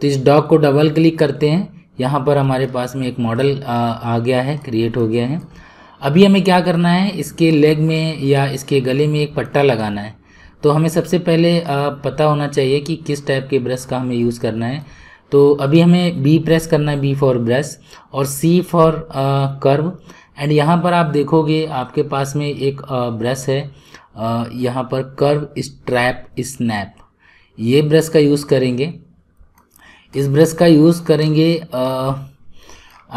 तो इस डॉग को डबल क्लिक करते हैं यहाँ पर हमारे पास में एक मॉडल आ, आ गया है क्रिएट हो गया है अभी हमें क्या करना है इसके लेग में या इसके गले में एक पट्टा लगाना है तो हमें सबसे पहले आ, पता होना चाहिए कि किस टाइप के ब्रश का हमें यूज़ करना है तो अभी हमें बी प्रेस करना है बी फॉर ब्रश और सी फॉर कर्व एंड यहाँ पर आप देखोगे आपके पास में एक ब्रश है यहाँ पर कर्व स्ट्रैप स्नैप ये ब्रश का यूज़ करेंगे इस ब्रश का यूज़ करेंगे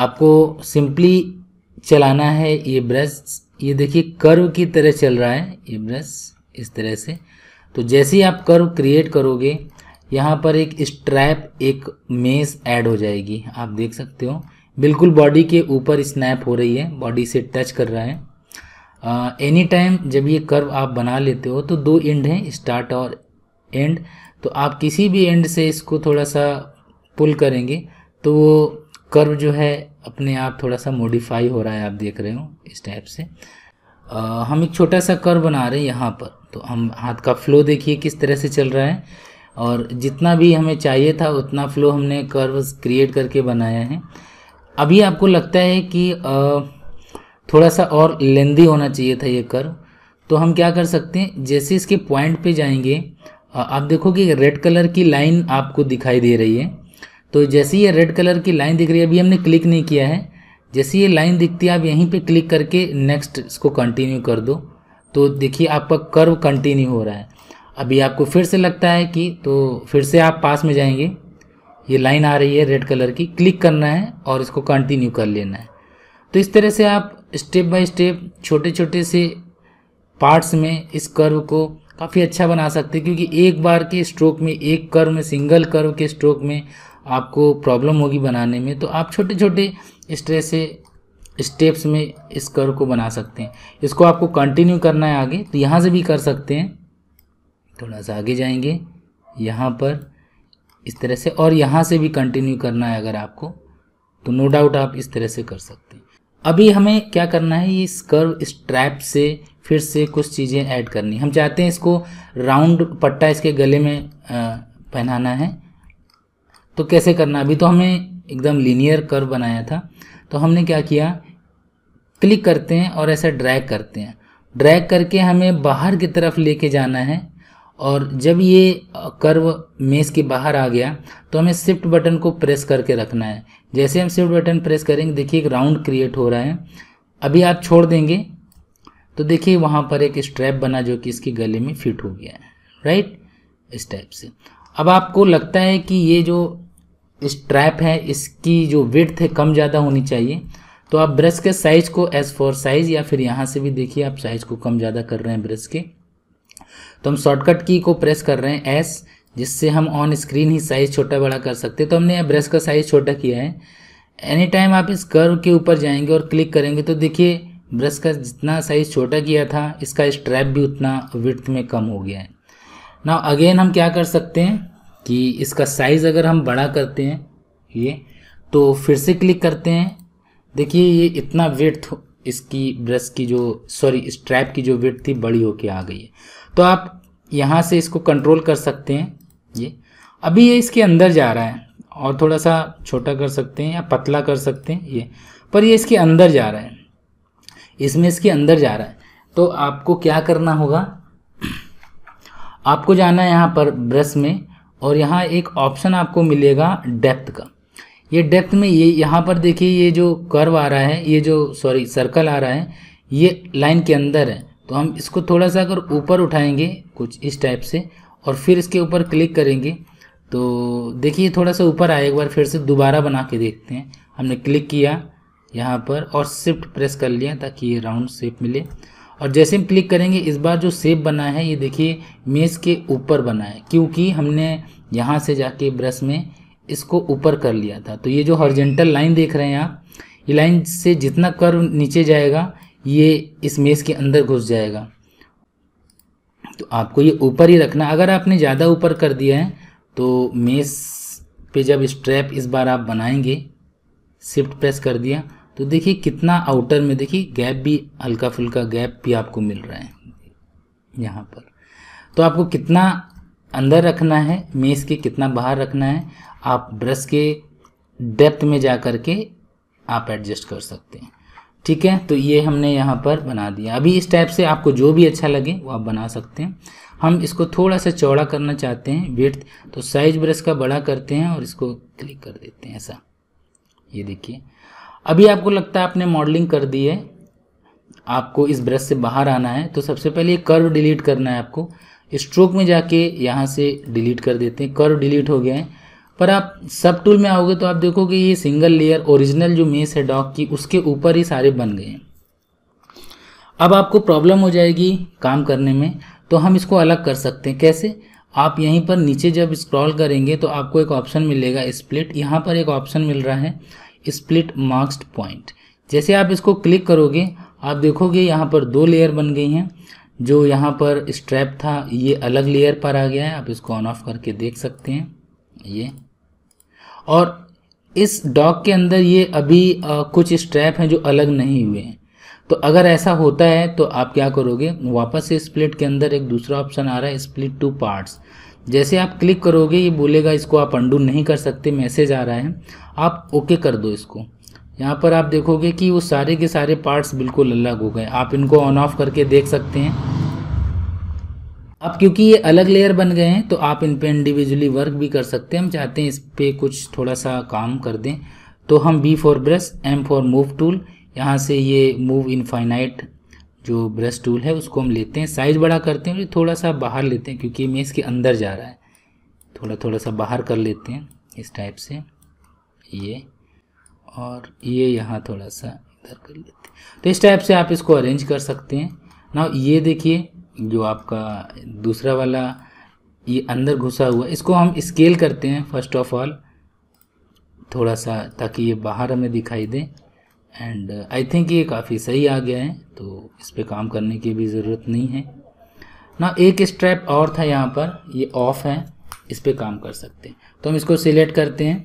आपको सिंपली चलाना है ये ब्रश ये देखिए कर्व की तरह चल रहा है ये ब्रश इस तरह से तो जैसे ही आप कर्व क्रिएट करोगे यहाँ पर एक स्ट्रैप एक मेस ऐड हो जाएगी आप देख सकते हो बिल्कुल बॉडी के ऊपर स्नैप हो रही है बॉडी से टच कर रहा है एनी टाइम जब ये कर्व आप बना लेते हो तो दो एंड हैं स्टार्ट और एंड तो आप किसी भी एंड से इसको थोड़ा सा पुल करेंगे तो वो कर्व जो है अपने आप थोड़ा सा मॉडिफाई हो रहा है आप देख रहे हो इस टाइप से आ, हम एक छोटा सा कर्व बना रहे हैं यहाँ पर तो हम हाथ का फ्लो देखिए किस तरह से चल रहा है और जितना भी हमें चाहिए था उतना फ्लो हमने कर्व क्रिएट करके बनाया है अभी आपको लगता है कि आ, थोड़ा सा और लेंदी होना चाहिए था ये कर्व तो हम क्या कर सकते हैं जैसे इसके पॉइंट पे जाएंगे आप देखोगे रेड कलर की लाइन आपको दिखाई दे रही है तो जैसे ये रेड कलर की लाइन दिख रही है अभी हमने क्लिक नहीं किया है जैसे ये लाइन दिखती है आप यहीं पे क्लिक करके नेक्स्ट इसको कंटिन्यू कर दो तो देखिए आपका कर्व कंटिन्यू हो रहा है अभी आपको फिर से लगता है कि तो फिर से आप पास में जाएंगे ये लाइन आ रही है रेड कलर की क्लिक करना है और इसको कंटिन्यू कर लेना है तो इस तरह से आप स्टेप बाय स्टेप छोटे छोटे से पार्ट्स में इस कर्व को काफ़ी अच्छा बना सकते हैं क्योंकि एक बार के स्ट्रोक में एक कर्व में सिंगल कर्व के स्ट्रोक में आपको प्रॉब्लम होगी बनाने में तो आप छोटे छोटे स्ट्रेस से स्टेप्स में इस कर्व को बना सकते हैं इसको आपको कंटिन्यू करना है आगे तो यहाँ से भी कर सकते हैं थोड़ा सा आगे जाएंगे यहाँ पर इस तरह से और यहाँ से भी कंटिन्यू करना है अगर आपको तो नो डाउट आप इस तरह से कर सकते हैं अभी हमें क्या करना है ये इस कर्व स्ट्रैप से फिर से कुछ चीज़ें ऐड करनी हम चाहते हैं इसको राउंड पट्टा इसके गले में पहनाना है तो कैसे करना अभी तो हमें एकदम लीनियर कर्व बनाया था तो हमने क्या किया क्लिक करते हैं और ऐसे ड्रैग करते हैं ड्रैग करके हमें बाहर की तरफ लेके जाना है और जब ये कर्व मेज़ के बाहर आ गया तो हमें शिफ्ट बटन को प्रेस करके रखना है जैसे हम शिफ्ट बटन प्रेस करेंगे देखिए एक राउंड क्रिएट हो रहा है अभी आप छोड़ देंगे तो देखिए वहाँ पर एक स्ट्रैप बना जो कि इसके गले में फिट हो गया है राइट इस टाइप से अब आपको लगता है कि ये जो स्ट्रैप है इसकी जो विड्थ है कम ज़्यादा होनी चाहिए तो आप ब्रश के साइज़ को एज फॉर साइज़ या फिर यहाँ से भी देखिए आप साइज़ को कम ज़्यादा कर रहे हैं ब्रश के तो हम शॉर्टकट की को प्रेस कर रहे हैं एस जिससे हम ऑन स्क्रीन ही साइज़ छोटा बड़ा कर सकते हैं तो हमने ब्रश का साइज़ छोटा किया है एनी टाइम आप इस कर्व के ऊपर जाएंगे और क्लिक करेंगे तो देखिए ब्रश का जितना साइज़ छोटा किया था इसका स्ट्रैप भी उतना विर्थ में कम हो गया है ना अगेन हम क्या कर सकते हैं कि इसका साइज़ अगर हम बड़ा करते हैं ये तो फिर से क्लिक करते हैं देखिए ये इतना विर्थ इसकी ब्रश की जो सॉरी स्ट्रैप की जो विथ थी बड़ी होके आ गई है तो आप यहाँ से इसको कंट्रोल कर सकते हैं ये अभी ये इसके अंदर जा रहा है और थोड़ा सा छोटा कर सकते हैं या पतला कर सकते हैं ये पर ये इसके अंदर जा रहा है इसमें इसके अंदर जा रहा है तो आपको क्या करना होगा आपको जाना है यहाँ पर ब्रश में और यहाँ एक ऑप्शन आपको मिलेगा डेप्थ का ये डेप्थ में ये यहाँ पर देखिए ये जो कर्व आ रहा है ये जो सॉरी सर्कल आ रहा है ये लाइन के अंदर है तो हम इसको थोड़ा सा अगर ऊपर उठाएंगे कुछ इस टाइप से और फिर इसके ऊपर क्लिक करेंगे तो देखिए थोड़ा सा ऊपर आया एक बार फिर से दोबारा बना के देखते हैं हमने क्लिक किया यहाँ पर और शिफ्ट प्रेस कर लिया ताकि ये राउंड शेप मिले और जैसे हम क्लिक करेंगे इस बार जो शेप बना है ये देखिए मेज़ के ऊपर बना है क्योंकि हमने यहाँ से जाके ब्रश में इसको ऊपर कर लिया था तो ये जो हॉर्जेंटल लाइन देख रहे हैं आप ये लाइन से जितना कर्व नीचे जाएगा ये इस मेज़ के अंदर घुस जाएगा तो आपको ये ऊपर ही रखना अगर आपने ज़्यादा ऊपर कर दिया है तो मेज़ पे जब स्ट्रैप इस बार आप बनाएंगे शिफ्ट प्रेस कर दिया तो देखिए कितना आउटर में देखिए गैप भी हल्का फुल्का गैप भी आपको मिल रहा है यहाँ पर तो आपको कितना अंदर रखना है मेज़ के कितना बाहर रखना है आप ब्रश के डेप्थ में जा कर के आप एडजस्ट कर सकते हैं ठीक है तो ये हमने यहाँ पर बना दिया अभी इस टाइप से आपको जो भी अच्छा लगे वो आप बना सकते हैं हम इसको थोड़ा सा चौड़ा करना चाहते हैं वेट तो साइज ब्रश का बड़ा करते हैं और इसको क्लिक कर देते हैं ऐसा ये देखिए अभी आपको लगता है आपने मॉडलिंग कर दी है आपको इस ब्रश से बाहर आना है तो सबसे पहले कर्व डिलीट करना है आपको स्ट्रोक में जाके यहाँ से डिलीट कर देते हैं कर्व डिलीट हो गया है पर आप सब टूल में आओगे तो आप देखोगे ये सिंगल लेयर ओरिजिनल जो मेस है डॉक की उसके ऊपर ही सारे बन गए हैं अब आपको प्रॉब्लम हो जाएगी काम करने में तो हम इसको अलग कर सकते हैं कैसे आप यहीं पर नीचे जब स्क्रॉल करेंगे तो आपको एक ऑप्शन मिलेगा स्प्लिट यहाँ पर एक ऑप्शन मिल रहा है स्प्लिट मार्क्सड पॉइंट जैसे आप इसको क्लिक करोगे आप देखोगे यहाँ पर दो लेयर बन गई हैं जो यहाँ पर स्ट्रैप था ये अलग लेयर पर आ गया है आप इसको ऑन ऑफ करके देख सकते हैं ये और इस डॉग के अंदर ये अभी आ, कुछ स्ट्रैप हैं जो अलग नहीं हुए हैं तो अगर ऐसा होता है तो आप क्या करोगे वापस से स्प्लिट के अंदर एक दूसरा ऑप्शन आ रहा है स्प्लिट टू पार्ट्स जैसे आप क्लिक करोगे ये बोलेगा इसको आप अंडू नहीं कर सकते मैसेज आ रहा है आप ओके कर दो इसको यहाँ पर आप देखोगे कि वो सारे के सारे पार्ट्स बिल्कुल अलग हो गए आप इनको ऑन ऑफ करके देख सकते हैं अब क्योंकि ये अलग लेयर बन गए हैं तो आप इन पर इंडिविजुअली वर्क भी कर सकते हैं हम चाहते हैं इस पर कुछ थोड़ा सा काम कर दें तो हम B for brush M for move tool यहाँ से ये मूव इनफाइनाइट जो ब्रश टूल है उसको हम लेते हैं साइज बड़ा करते हैं थोड़ा सा बाहर लेते हैं क्योंकि मेज़ के अंदर जा रहा है थोड़ा थोड़ा सा बाहर कर लेते हैं इस टाइप से ये और ये यहाँ थोड़ा सा इधर कर लेते हैं तो इस टाइप से आप इसको अरेंज कर सकते हैं ना ये देखिए जो आपका दूसरा वाला ये अंदर घुसा हुआ इसको हम स्केल करते हैं फर्स्ट ऑफ ऑल थोड़ा सा ताकि ये बाहर हमें दिखाई दे एंड आई थिंक ये काफ़ी सही आ गया है तो इस पर काम करने की भी ज़रूरत नहीं है ना एक स्ट्रैप और था यहाँ पर ये ऑफ है इस पर काम कर सकते हैं तो हम इसको सिलेक्ट करते हैं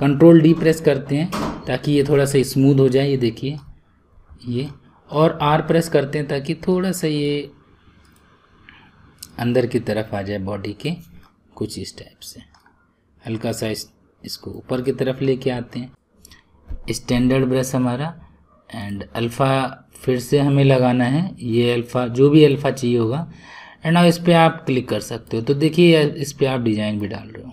कंट्रोल डी प्रेस करते हैं ताकि ये थोड़ा सा स्मूथ हो जाए ये देखिए ये और आर प्रेस करते हैं ताकि थोड़ा सा ये अंदर की तरफ आ जाए बॉडी के कुछ इस टाइप से हल्का सा इस, इसको ऊपर की तरफ लेके आते हैं स्टैंडर्ड ब्रश हमारा एंड अल्फ़ा फिर से हमें लगाना है ये अल्फ़ा जो भी अल्फ़ा चाहिए होगा एंड ना इस पर आप क्लिक कर सकते हो तो देखिए इस पर आप डिज़ाइन भी डाल रहे हो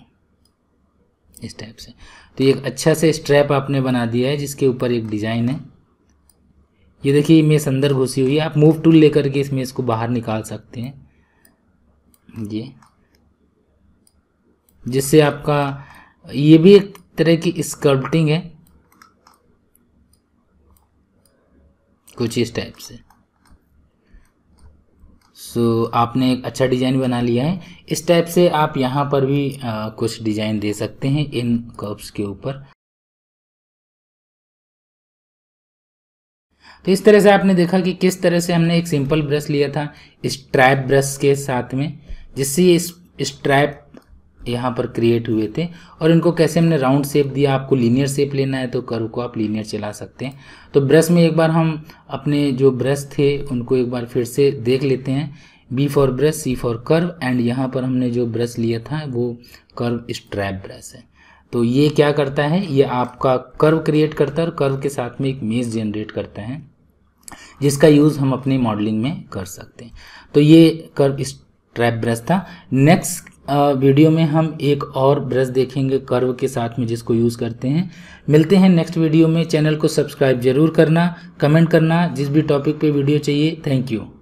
इस टाइप से तो ये अच्छा से स्ट्रैप आपने बना दिया है जिसके ऊपर एक डिज़ाइन है ये देखिए मेस अंदर घुसी हुई है आप मूव टूल लेकर के मेस को बाहर निकाल सकते हैं जी जिससे आपका ये भी एक तरह की स्कल्पटिंग है कुछ इस टाइप से सो so, आपने एक अच्छा डिज़ाइन बना लिया है इस टाइप से आप यहाँ पर भी आ, कुछ डिज़ाइन दे सकते हैं इन कर्व्स के ऊपर तो इस तरह से आपने देखा कि किस तरह से हमने एक सिंपल ब्रश लिया था इस ट्रैप ब्रश के साथ में जिससे ये स्ट्रैप यहाँ पर क्रिएट हुए थे और इनको कैसे हमने राउंड शेप दिया आपको लीनियर शेप लेना है तो कर्व को आप लीनियर चला सकते हैं तो ब्रश में एक बार हम अपने जो ब्रश थे उनको एक बार फिर से देख लेते हैं B for brush C for curve and यहाँ पर हमने जो ब्रश लिया था वो कर्व स्ट्रैप ब्रश है तो ये क्या करता है ये आपका कर्व क्रिएट करता है और कर्व के साथ में एक मेज जनरेट करता है जिसका यूज़ हम अपने मॉडलिंग में कर सकते हैं तो ये कर्व ट्रैप ब्रश था नेक्स्ट वीडियो में हम एक और ब्रश देखेंगे कर्व के साथ में जिसको यूज़ करते हैं मिलते हैं नेक्स्ट वीडियो में चैनल को सब्सक्राइब जरूर करना कमेंट करना जिस भी टॉपिक पे वीडियो चाहिए थैंक यू